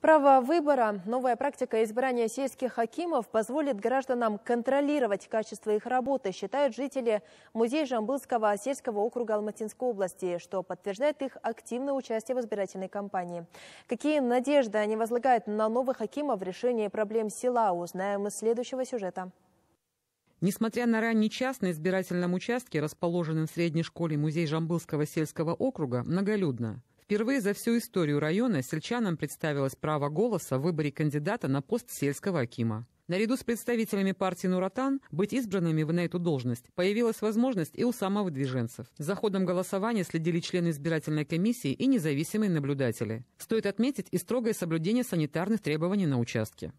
Право выбора, новая практика избрания сельских хакимов позволит гражданам контролировать качество их работы, считают жители музея Жамбылского сельского округа Алматинской области, что подтверждает их активное участие в избирательной кампании. Какие надежды они возлагают на новых хакимов в решении проблем села, узнаем из следующего сюжета. Несмотря на ранний час на избирательном участке, расположенном в средней школе музей Жамбылского сельского округа, многолюдно. Впервые за всю историю района сельчанам представилось право голоса в выборе кандидата на пост сельского акима. Наряду с представителями партии «Нуратан» быть избранными на эту должность появилась возможность и у самовыдвиженцев. За ходом голосования следили члены избирательной комиссии и независимые наблюдатели. Стоит отметить и строгое соблюдение санитарных требований на участке.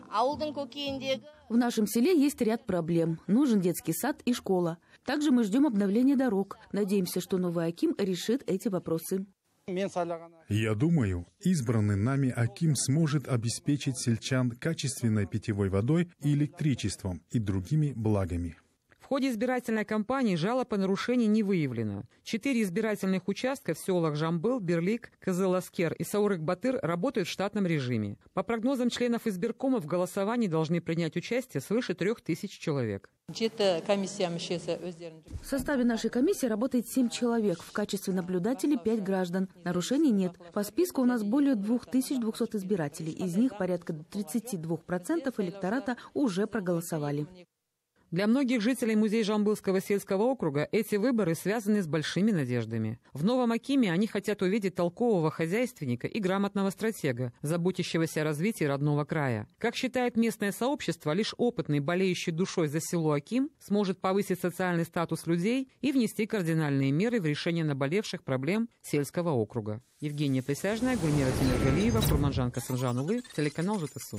В нашем селе есть ряд проблем. Нужен детский сад и школа. Также мы ждем обновления дорог. Надеемся, что новый Аким решит эти вопросы. Я думаю, избранный нами Аким сможет обеспечить сельчан качественной питьевой водой электричеством и другими благами. В ходе избирательной кампании жалоб о нарушении не выявлено. Четыре избирательных участка в селах Жамбыл, Берлик, Кызыласкер и Саурык-Батыр работают в штатном режиме. По прогнозам членов избиркома в голосовании должны принять участие свыше трех тысяч человек. В составе нашей комиссии работает семь человек, в качестве наблюдателей пять граждан. Нарушений нет. По списку у нас более 2200 избирателей, из них порядка 32% электората уже проголосовали. Для многих жителей музея Жамбылского сельского округа эти выборы связаны с большими надеждами. В Новом Акиме они хотят увидеть толкового хозяйственника и грамотного стратега, заботящегося о развитии родного края. Как считает местное сообщество, лишь опытный, болеющий душой за село Аким сможет повысить социальный статус людей и внести кардинальные меры в решение наболевших проблем сельского округа. Евгения Присяжная, Гульмира Тимиргалиева, Фурманжан Касанжан Улы, телеканал ЖТСУ.